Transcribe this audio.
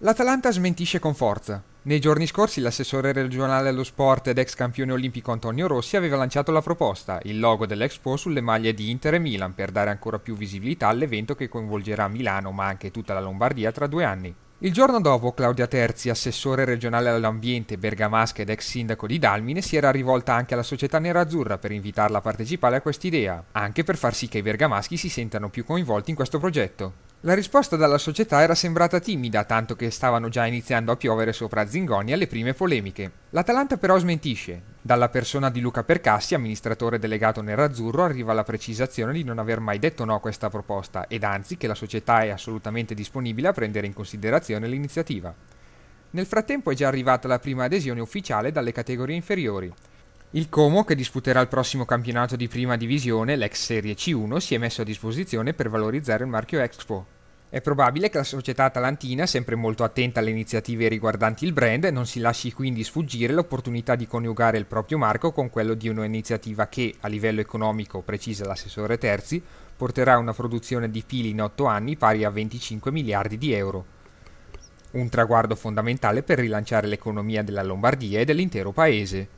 L'Atalanta smentisce con forza. Nei giorni scorsi l'assessore regionale allo sport ed ex campione olimpico Antonio Rossi aveva lanciato la proposta, il logo dell'Expo sulle maglie di Inter e Milan per dare ancora più visibilità all'evento che coinvolgerà Milano ma anche tutta la Lombardia tra due anni. Il giorno dopo Claudia Terzi, assessore regionale all'ambiente, bergamasca ed ex sindaco di Dalmine, si era rivolta anche alla società nerazzurra per invitarla a partecipare a quest'idea, anche per far sì che i bergamaschi si sentano più coinvolti in questo progetto. La risposta dalla società era sembrata timida, tanto che stavano già iniziando a piovere sopra Zingoni alle prime polemiche. L'Atalanta però smentisce. Dalla persona di Luca Percassi, amministratore delegato nerazzurro, arriva la precisazione di non aver mai detto no a questa proposta ed anzi che la società è assolutamente disponibile a prendere in considerazione l'iniziativa. Nel frattempo è già arrivata la prima adesione ufficiale dalle categorie inferiori. Il Como, che disputerà il prossimo campionato di prima divisione, l'ex Serie C1, si è messo a disposizione per valorizzare il marchio Expo, è probabile che la società atalantina, sempre molto attenta alle iniziative riguardanti il brand, non si lasci quindi sfuggire l'opportunità di coniugare il proprio marco con quello di un'iniziativa che, a livello economico, precisa l'assessore Terzi, porterà a una produzione di pili in 8 anni pari a 25 miliardi di euro. Un traguardo fondamentale per rilanciare l'economia della Lombardia e dell'intero paese.